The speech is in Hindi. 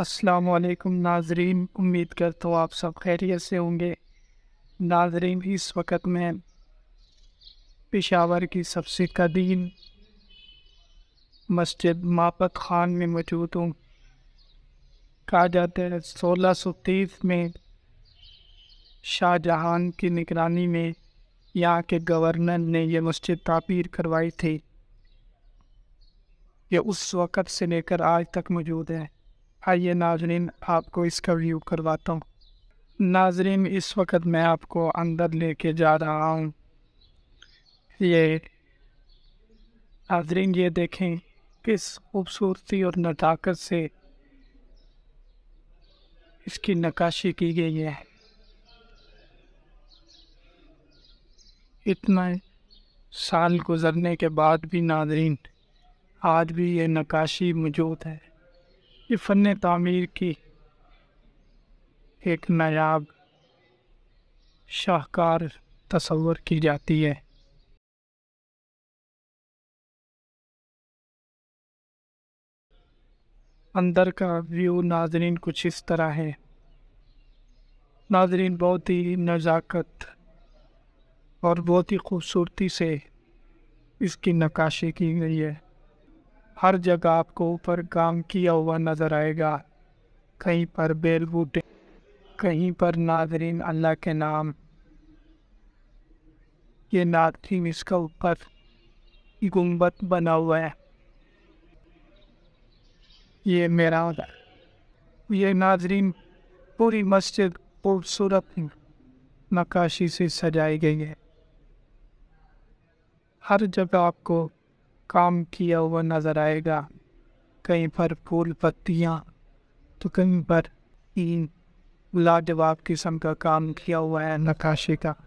वालेकुम नाजरीन उम्मीद करता हूँ आप सब खैरियत से होंगे नाजरीन इस वक्त मैं पेशावर की सबसे कदीम मस्जिद मापत खान में मौजूद हूँ कहा जाता है सोलह सौ तीस में शाहजहाँ की निगरानी में यहाँ के गवर्नर ने यह मस्जिद ताबीर करवाई थी यह उस वक़्त से लेकर आज तक मौजूद है आइए नाजरीन आपको इसका व्यू करवाता हूँ नाजरीन इस वक्त मैं आपको अंदर लेके जा रहा हूँ ये नाजरीन ये देखें किस खूबसूरती और नज़ाकत से इसकी नक्काशी की गई है इतना साल गुज़रने के बाद भी नाजरीन आज भी ये नक्काशी मौजूद है ये फ़न तमीर की एक नायाब शाहकार तस्वर की जाती है अंदर का व्यू नाजरीन कुछ इस तरह है नाजरीन बहुत ही नज़ाकत और बहुत ही खूबसूरती से इसकी नक्काशी की गई है हर जगह आपको ऊपर काम किया हुआ नज़र आएगा कहीं पर बेल बूटे कहीं पर नाजरीन अल्लाह के नाम ये नाथीम इसका ऊपर गुम्बत बना हुआ है ये मेरा ये नाजरीन पूरी मस्जिद खूबसूरत नक्काशी से सजाई गई है हर जगह आपको काम किया हुआ नज़र आएगा कहीं पर फूल पत्तियाँ तो कहीं पर इन लाजवाब किस्म का काम किया हुआ है नकाशी का